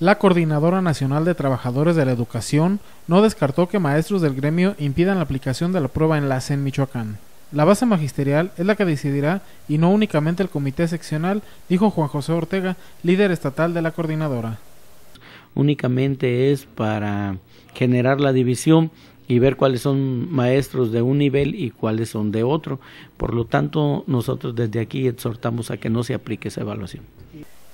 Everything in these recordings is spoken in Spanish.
La Coordinadora Nacional de Trabajadores de la Educación no descartó que maestros del gremio impidan la aplicación de la prueba enlace en Michoacán. La base magisterial es la que decidirá y no únicamente el comité seccional, dijo Juan José Ortega, líder estatal de la coordinadora. Únicamente es para generar la división y ver cuáles son maestros de un nivel y cuáles son de otro. Por lo tanto, nosotros desde aquí exhortamos a que no se aplique esa evaluación.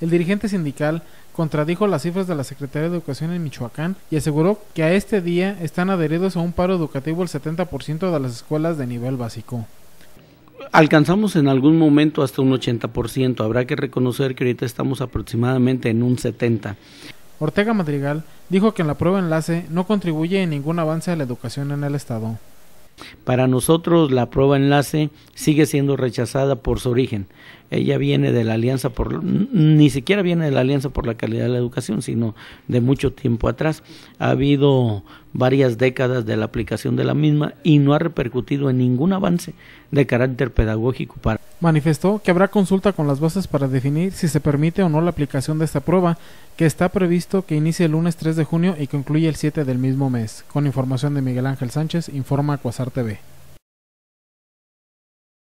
El dirigente sindical contradijo las cifras de la Secretaría de Educación en Michoacán y aseguró que a este día están adheridos a un paro educativo el 70% de las escuelas de nivel básico. Alcanzamos en algún momento hasta un 80%, habrá que reconocer que ahorita estamos aproximadamente en un 70%. Ortega Madrigal dijo que en la prueba enlace no contribuye en ningún avance a la educación en el Estado. Para nosotros la prueba enlace sigue siendo rechazada por su origen ella viene de la Alianza por, ni siquiera viene de la Alianza por la Calidad de la Educación, sino de mucho tiempo atrás. Ha habido varias décadas de la aplicación de la misma y no ha repercutido en ningún avance de carácter pedagógico para. Manifestó que habrá consulta con las bases para definir si se permite o no la aplicación de esta prueba, que está previsto que inicie el lunes 3 de junio y concluye el 7 del mismo mes. Con información de Miguel Ángel Sánchez, informa Cuasar TV.